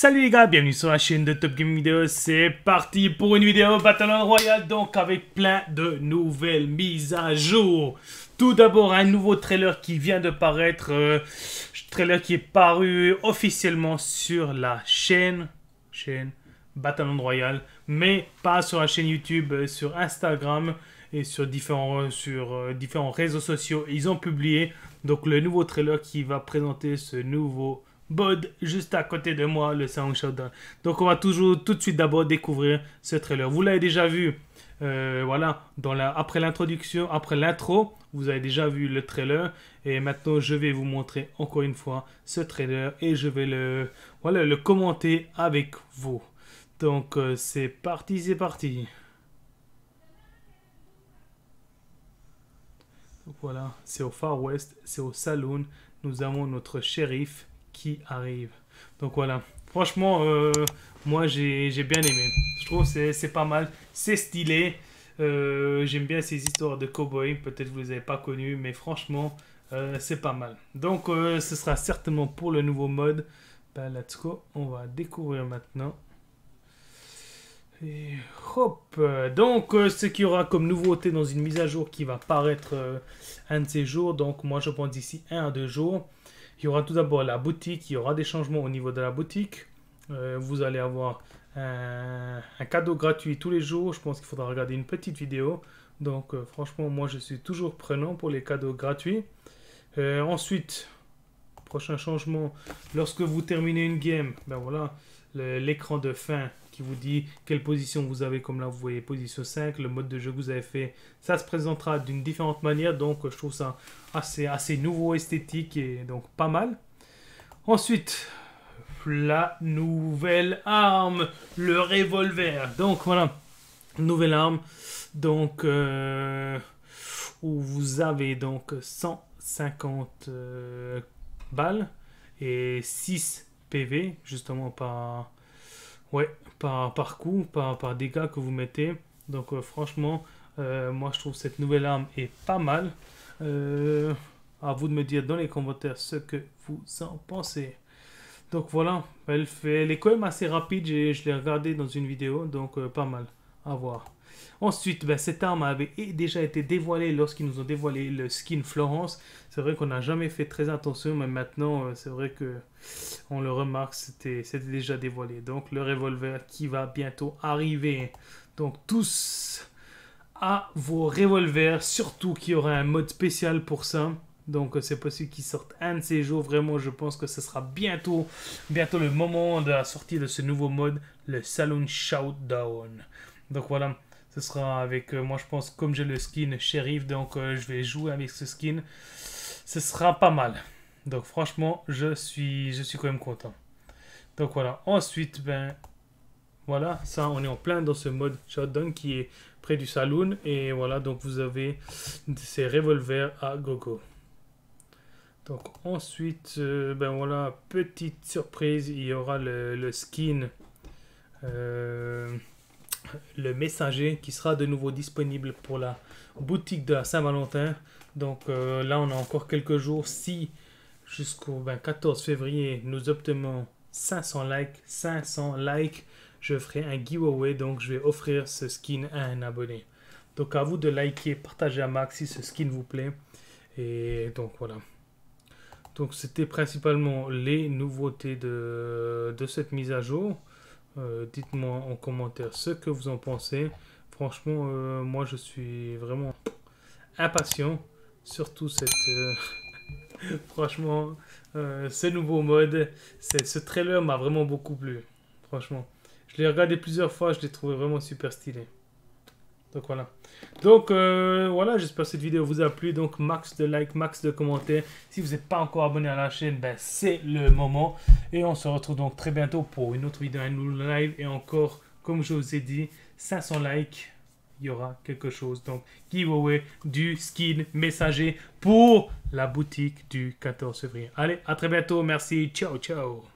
Salut les gars, bienvenue sur la chaîne de Top Game Video c'est parti pour une vidéo Battle Royale, donc avec plein de nouvelles mises à jour. Tout d'abord, un nouveau trailer qui vient de paraître, euh, trailer qui est paru officiellement sur la chaîne, chaîne Battle Royale, mais pas sur la chaîne YouTube, euh, sur Instagram et sur différents, euh, sur, différents réseaux sociaux. Ils ont publié donc le nouveau trailer qui va présenter ce nouveau Bod juste à côté de moi, le sang Showdown. Donc on va toujours tout de suite d'abord découvrir ce trailer. Vous l'avez déjà vu, euh, voilà, après l'introduction, après l'intro, vous avez déjà vu le trailer. Et maintenant je vais vous montrer encore une fois ce trailer et je vais le, voilà, le commenter avec vous. Donc euh, c'est parti, c'est parti. voilà, c'est au Far West, c'est au Saloon. Nous avons notre shérif qui arrive. Donc voilà. Franchement, euh, moi j'ai bien aimé. Je trouve que c'est pas mal. C'est stylé. Euh, j'aime bien ces histoires de cowboy. Peut-être vous les avez pas connues, mais franchement, euh, c'est pas mal. Donc ce sera certainement pour le nouveau mode. Ben, let's go. On va découvrir maintenant. hop Donc, ce qu'il y aura comme nouveauté dans une mise à jour qui va paraître un de ces jours, donc moi je pense d'ici un à deux jours, il y aura tout d'abord la boutique, il y aura des changements au niveau de la boutique. Euh, vous allez avoir un, cadeau gratuit tous les jours. Je pense qu'il faudra regarder une petite vidéo. Donc euh, franchement, moi je suis toujours prenant pour les cadeaux gratuits. Euh, ensuite, prochain changement, lorsque vous terminez une game, ben voilà, l'écran de fin qui vous dit quelle position vous avez, comme là vous voyez position 5, le mode de jeu que vous avez fait. Ça se présentera d'une différente manière, donc je trouve ça assez, assez nouveau, esthétique et donc pas mal. Ensuite, la nouvelle arme, le revolver. Donc voilà, nouvelle arme, donc euh, où vous avez donc 150 euh, balles et 6 PV, justement par Ouais, par, par coup, par, dégâts que vous mettez. Donc euh, franchement, euh, moi je trouve cette nouvelle arme est pas mal. A euh, à vous de me dire dans les commentaires ce que vous en pensez. Donc voilà, elle, fait, elle est quand même assez rapide, je l'ai regardée dans une vidéo, donc pas mal. À voir. Ensuite, ben, cette arme avait déjà été dévoilée lorsqu'ils nous ont dévoilé le skin Florence. C'est vrai qu'on n'a jamais fait très attention, mais maintenant, euh, c'est vrai que on le remarque, c'était déjà dévoilé. Donc, le revolver qui va bientôt arriver. Donc, tous à vos revolvers, surtout qu'il y aura un mode spécial pour ça. Donc euh, c'est possible qu'il sorte un de ces jours. Vraiment, je pense que ce sera bientôt, bientôt le moment de la sortie de ce nouveau mode, le Saloon Shoutdown. Donc voilà, ce sera avec, euh, moi je pense, comme j'ai le skin shérif, donc euh, je vais jouer avec ce skin. Ce sera pas mal. Donc franchement, je suis, je suis quand même content. Donc voilà, ensuite, ben voilà, ça on est en plein dans ce mode shotdown qui est près du saloon. Et voilà, donc vous avez ces revolvers à gogo. Donc ensuite, euh, ben voilà, petite surprise, il y aura le, skin le messager qui sera de nouveau disponible pour la boutique de la Saint-Valentin. Donc euh, là, on a encore quelques jours. Si jusqu'au 14 ben, février, nous obtenons 500 likes, 500 likes, je ferai un giveaway. Donc je vais offrir ce skin à un abonné. Donc à vous de liker, partager à max si ce skin vous plaît. Et donc voilà. Donc c'était principalement les nouveautés de, de cette mise à jour. Euh, dites-moi en commentaire ce que vous en pensez. Franchement, euh, moi je suis vraiment impatient. Surtout cette... Euh, franchement, ce nouveau mode, ce trailer m'a vraiment beaucoup plu. Franchement. Je l'ai regardé plusieurs fois, je l'ai trouvé vraiment super stylé. Donc voilà. Donc euh, voilà, j'espère que cette vidéo vous a plu. Donc max de likes, max de commentaires. Si vous n'êtes pas encore abonné à la chaîne, ben, c'est le moment. Et on se retrouve donc très bientôt pour une autre vidéo, un live. Et encore, comme je vous ai dit, 500 likes, il y aura quelque chose. Donc giveaway du skin messager pour la boutique du 14 février. Allez, à très bientôt. Merci. Ciao, ciao.